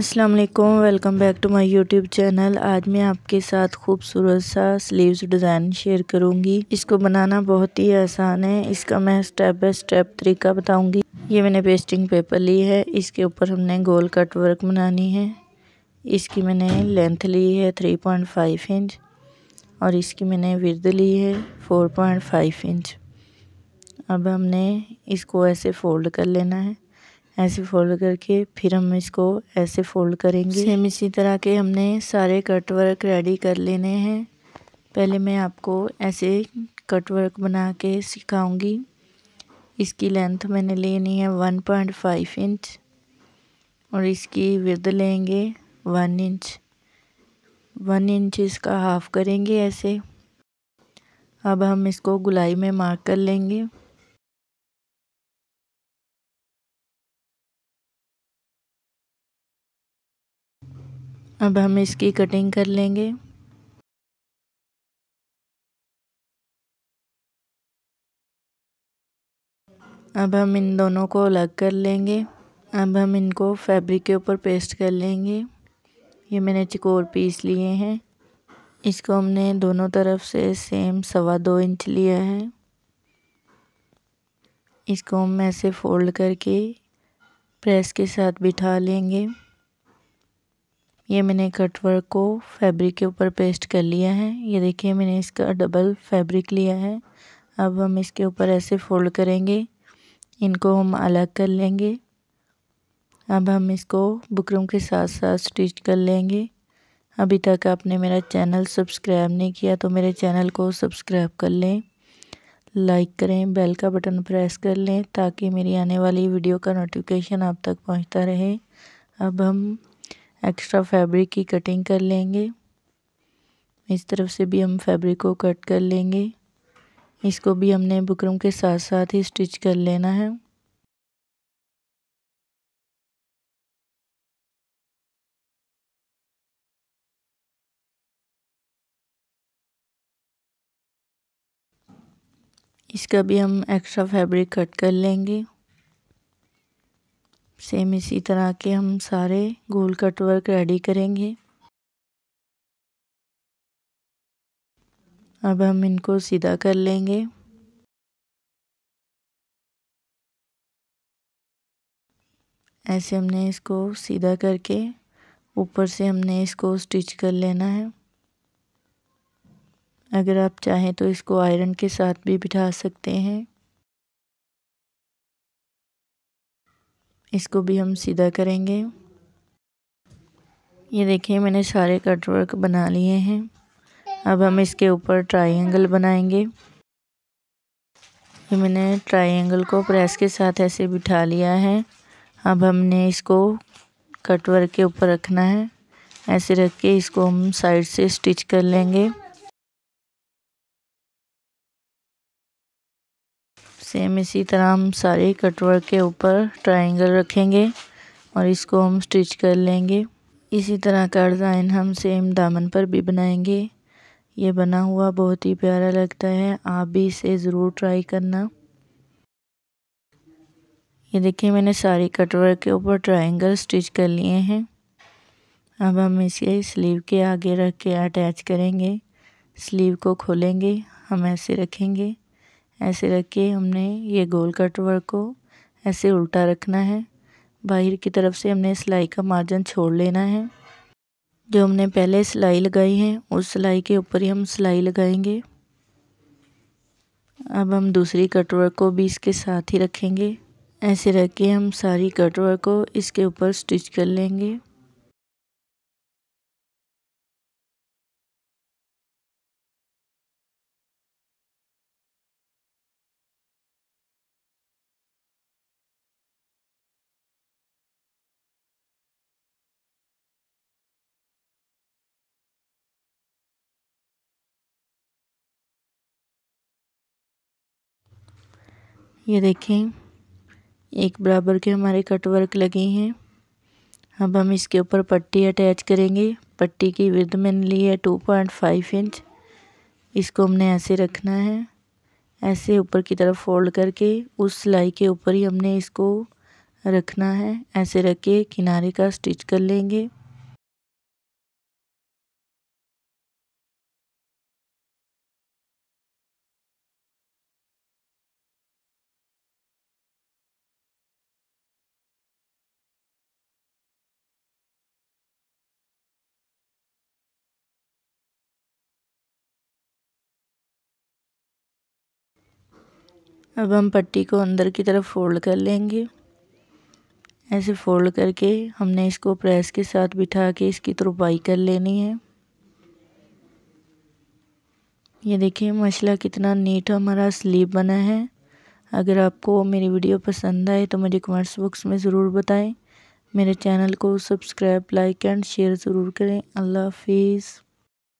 अस्सलाम वालेकुम welcome back to my YouTube channel आज मैं आपके साथ खूबसूरत सा स्लीव्स डिज़ाइन शेयर करूंगी इसको बनाना बहुत ही आसान है इसका मैं स्टेप बाय स्टेप तरीका बताऊंगी ये मैंने पेस्टिंग पेपर ली है इसके ऊपर हमने गोल कट वर्क बनानी है इसकी मैंने लेंथ ली है थ्री पॉइंट फाइव इंच और इसकी मैंने विर्द ली है फोर पॉइंट फाइव इंच अब हमने इसको ऐसे फोल्ड कर लेना है ऐसे फोल्ड करके फिर हम इसको ऐसे फोल्ड करेंगे सेम इसी तरह के हमने सारे कट वर्क रेडी कर लेने हैं पहले मैं आपको ऐसे कट वर्क बना के सिखाऊंगी इसकी लेंथ मैंने लेनी है 1.5 इंच और इसकी विद लेंगे वन इंच वन इंच इसका हाफ करेंगे ऐसे अब हम इसको गुलाई में मार्क कर लेंगे अब हम इसकी कटिंग कर लेंगे अब हम इन दोनों को अलग कर लेंगे अब हम इनको फैब्रिक के ऊपर पेस्ट कर लेंगे ये मैंने चिकोर पीस लिए हैं इसको हमने दोनों तरफ से सेम सवा दो इंच लिया है इसको हम ऐसे फोल्ड करके प्रेस के साथ बिठा लेंगे ये मैंने कटवर्क को फैब्रिक के ऊपर पेस्ट कर लिया है ये देखिए मैंने इसका डबल फैब्रिक लिया है अब हम इसके ऊपर ऐसे फोल्ड करेंगे इनको हम अलग कर लेंगे अब हम इसको बुकरम के साथ साथ स्टिच कर लेंगे अभी तक आपने मेरा चैनल सब्सक्राइब नहीं किया तो मेरे चैनल को सब्सक्राइब कर लें लाइक करें बेल का बटन प्रेस कर लें ताकि मेरी आने वाली वीडियो का नोटिफिकेशन आप तक पहुंचता रहे अब हम एक्स्ट्रा फैब्रिक की कटिंग कर लेंगे इस तरफ से भी हम फैब्रिक को कट कर लेंगे इसको भी हमने बुकरम के साथ साथ ही स्टिच कर लेना है इसका भी हम एक्स्ट्रा फैब्रिक कट कर लेंगे सेम इसी तरह के हम सारे गोल कट वर्क रेडी करेंगे अब हम इनको सीधा कर लेंगे ऐसे हमने इसको सीधा करके ऊपर से हमने इसको स्टिच कर लेना है अगर आप चाहें तो इसको आयरन के साथ भी बिठा सकते हैं इसको भी हम सीधा करेंगे ये देखिए मैंने सारे कटवर्क बना लिए हैं अब हम इसके ऊपर ट्रायंगल बनाएंगे ये मैंने ट्रायंगल को प्रेस के साथ ऐसे बिठा लिया है अब हमने इसको कटवर्क के ऊपर रखना है ऐसे रख के इसको हम साइड से स्टिच कर लेंगे सेम इसी तरह हम सारे कटवर्क के ऊपर ट्रायंगल रखेंगे और इसको हम स्टिच कर लेंगे इसी तरह का डिज़ाइन हम सेम दामन पर भी बनाएंगे ये बना हुआ बहुत ही प्यारा लगता है आप भी इसे ज़रूर ट्राई करना ये देखिए मैंने सारे कटवर्क के ऊपर ट्रायंगल स्टिच कर लिए हैं अब हम इसे स्लीव के आगे रख के अटैच करेंगे स्लीव को खोलेंगे हम ऐसे रखेंगे ऐसे रख के हमने ये गोल कट वर्क को ऐसे उल्टा रखना है बाहर की तरफ से हमने सिलाई का मार्जिन छोड़ लेना है जो हमने पहले सिलाई लगाई है उस सिलाई के ऊपर ही हम सिलाई लगाएंगे अब हम दूसरी कटवर्क को भी इसके साथ ही रखेंगे ऐसे रख के हम सारी कटवर्क को इसके ऊपर स्टिच कर लेंगे ये देखें एक बराबर के हमारे कट वर्क लगे हैं अब हम इसके ऊपर पट्टी अटैच करेंगे पट्टी की विद मैंने ली है टू पॉइंट फाइव इंच इसको हमने ऐसे रखना है ऐसे ऊपर की तरफ फोल्ड करके उस सिलाई के ऊपर ही हमने इसको रखना है ऐसे रख के किनारे का स्टिच कर लेंगे अब हम पट्टी को अंदर की तरफ फोल्ड कर लेंगे ऐसे फोल्ड करके हमने इसको प्रेस के साथ बिठा के इसकी तुरपाई कर लेनी है ये देखिए मछला कितना नीट हमारा स्लीव बना है अगर आपको मेरी वीडियो पसंद आए तो मुझे कमेंट्स बॉक्स में ज़रूर बताएं मेरे चैनल को सब्सक्राइब लाइक एंड शेयर ज़रूर करें अल्लाह हाफिज़